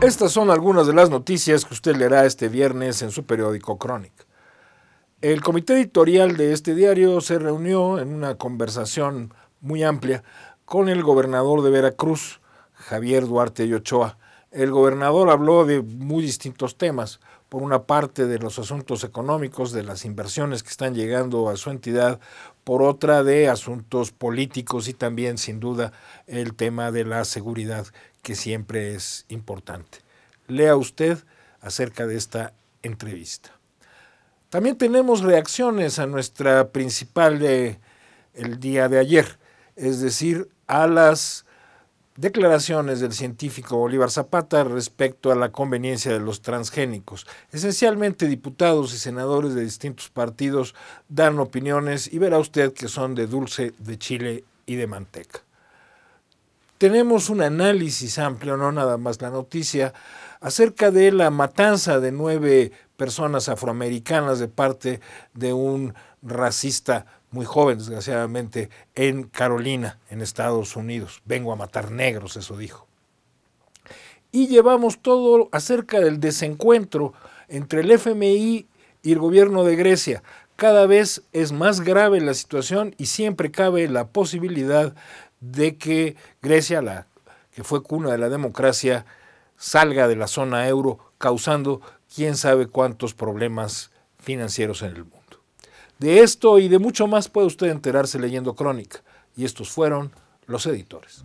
Estas son algunas de las noticias que usted leerá este viernes en su periódico Crónica. El comité editorial de este diario se reunió en una conversación muy amplia con el gobernador de Veracruz, Javier Duarte y Ochoa, el gobernador habló de muy distintos temas. Por una parte de los asuntos económicos, de las inversiones que están llegando a su entidad, por otra de asuntos políticos y también, sin duda, el tema de la seguridad, que siempre es importante. Lea usted acerca de esta entrevista. También tenemos reacciones a nuestra principal del el día de ayer, es decir, a las declaraciones del científico Bolívar Zapata respecto a la conveniencia de los transgénicos. Esencialmente diputados y senadores de distintos partidos dan opiniones y verá usted que son de dulce, de chile y de manteca. Tenemos un análisis amplio, no nada más la noticia, acerca de la matanza de nueve personas afroamericanas de parte de un racista muy joven desgraciadamente, en Carolina, en Estados Unidos. Vengo a matar negros, eso dijo. Y llevamos todo acerca del desencuentro entre el FMI y el gobierno de Grecia. Cada vez es más grave la situación y siempre cabe la posibilidad de que Grecia, la que fue cuna de la democracia, salga de la zona euro, causando quién sabe cuántos problemas financieros en el mundo. De esto y de mucho más puede usted enterarse leyendo Crónica. Y estos fueron los editores.